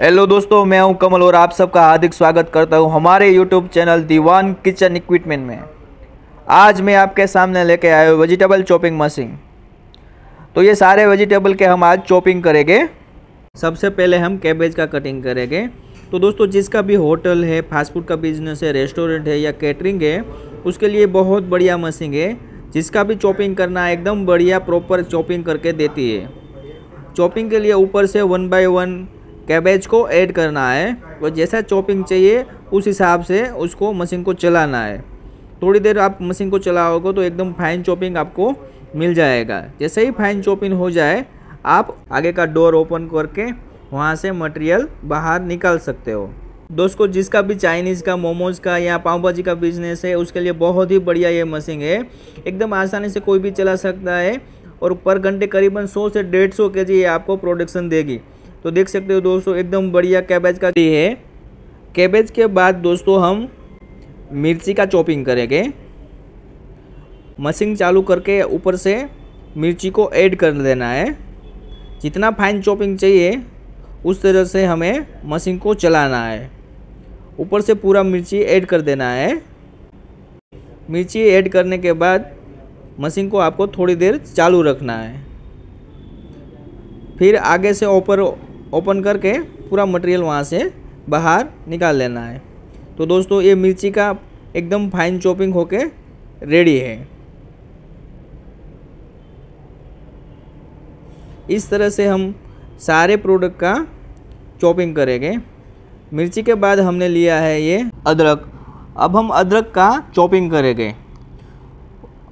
hello दोस्तों मैं हूं कमल और आप सबका हार्दिक स्वागत करता हूं हमारे YouTube channel Diwan kitchen equipment में आज मैं आपके सामने लेके आया हूँ वेजिटेबल चॉपिंग मशीन तो ये सारे वेजिटेबल के हम आज चॉपिंग करेंगे सबसे पहले हम कैबेज का कटिंग करेंगे तो दोस्तों जिसका भी होटल है फास्ट फूड का बिजनेस है रेस्टोरेंट है या कैटरिंग है उसके लिए बहुत बढ़िया मशीन है जिसका भी चॉपिंग करना एकदम बढ़िया प्रॉपर चॉपिंग करके देती है चॉपिंग के लिए ऊपर से वन बाय वन कैबेज को ऐड करना है और जैसा चॉपिंग चाहिए उस हिसाब से उसको मशीन को चलाना है थोड़ी देर आप मशीन को चलाओगे तो एकदम फाइन चॉपिंग आपको मिल जाएगा जैसे ही फाइन चॉपिंग हो जाए आप आगे का डोर ओपन करके वहाँ से मटेरियल बाहर निकाल सकते हो दोस्तों जिसका भी चाइनीज़ का मोमोज़ का या पाव भाजी का बिजनेस है उसके लिए बहुत ही बढ़िया ये मशीन है एकदम आसानी से कोई भी चला सकता है और पर घंटे करीबन 100 से 150 सौ के जी ये आपको प्रोडक्शन देगी तो देख सकते हो दोस्तों एकदम बढ़िया कैबेज का ये है कैबेज के बाद दोस्तों हम मिर्ची का चॉपिंग करेंगे मशीन चालू करके ऊपर से मिर्ची को ऐड कर देना है जितना फाइन चॉपिंग चाहिए उस तरह से हमें मशीन को चलाना है ऊपर से पूरा मिर्ची ऐड कर देना है मिर्ची ऐड करने के बाद मशीन को आपको थोड़ी देर चालू रखना है फिर आगे से ऊपर ओपन करके पूरा मटेरियल वहाँ से बाहर निकाल लेना है तो दोस्तों ये मिर्ची का एकदम फाइन चॉपिंग होके रेडी है इस तरह से हम सारे प्रोडक्ट का चॉपिंग करेंगे मिर्ची के बाद हमने लिया है ये अदरक अब हम अदरक का चॉपिंग करेंगे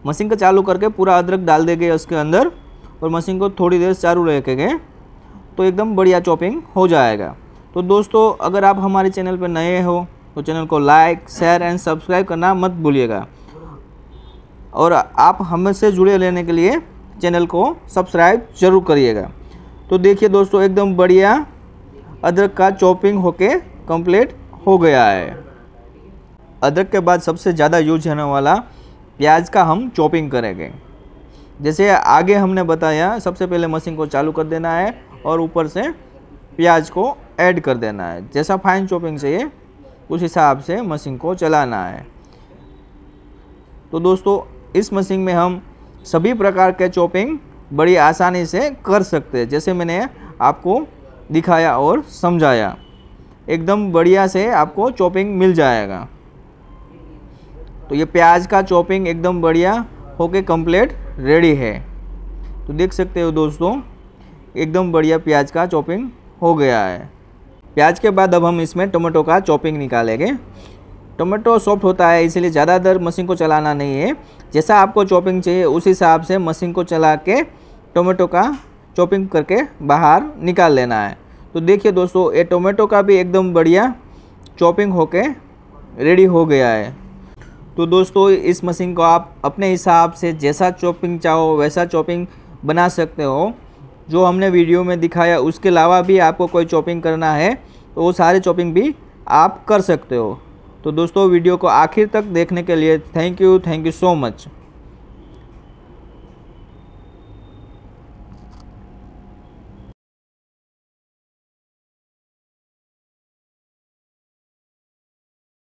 मशीन का चालू करके पूरा अदरक डाल देंगे उसके अंदर और मशीन को थोड़ी देर चालू रखेंगे तो एकदम बढ़िया चॉपिंग हो जाएगा तो दोस्तों अगर आप हमारे चैनल पर नए हो तो चैनल को लाइक शेयर एंड सब्सक्राइब करना मत भूलिएगा और आप हमसे जुड़े रहने के लिए चैनल को सब्सक्राइब जरूर करिएगा तो देखिए दोस्तों एकदम बढ़िया अदरक का चॉपिंग होके कंप्लीट हो गया है अदरक के बाद सबसे ज़्यादा यूज होने वाला प्याज का हम चॉपिंग करेंगे जैसे आगे हमने बताया सबसे पहले मशीन को चालू कर देना है और ऊपर से प्याज को ऐड कर देना है जैसा फाइन चॉपिंग चाहिए उस हिसाब से मशीन को चलाना है तो दोस्तों इस मशीन में हम सभी प्रकार के चॉपिंग बड़ी आसानी से कर सकते हैं जैसे मैंने आपको दिखाया और समझाया एकदम बढ़िया से आपको चॉपिंग मिल जाएगा तो ये प्याज का चॉपिंग एकदम बढ़िया होके कंप्लीट रेडी है तो देख सकते हो दोस्तों एकदम बढ़िया प्याज का चॉपिंग हो गया है प्याज के बाद अब हम इसमें टोमेटो का चॉपिंग निकालेंगे टोमेटो सॉफ्ट होता है इसीलिए ज़्यादातर मशीन को चलाना नहीं है जैसा आपको चॉपिंग चाहिए उस हिसाब से मशीन को चला के टोमेटो का चॉपिंग करके बाहर निकाल लेना है तो देखिए दोस्तों ये टोमेटो का भी एकदम बढ़िया चॉपिंग होके रेडी हो गया है तो दोस्तों इस मशीन को आप अपने हिसाब से जैसा चॉपिंग चाहो वैसा चॉपिंग बना सकते हो जो हमने वीडियो में दिखाया उसके अलावा भी आपको कोई चॉपिंग करना है तो वो सारे चॉपिंग भी आप कर सकते हो तो दोस्तों वीडियो को आखिर तक देखने के लिए thank you thank you so much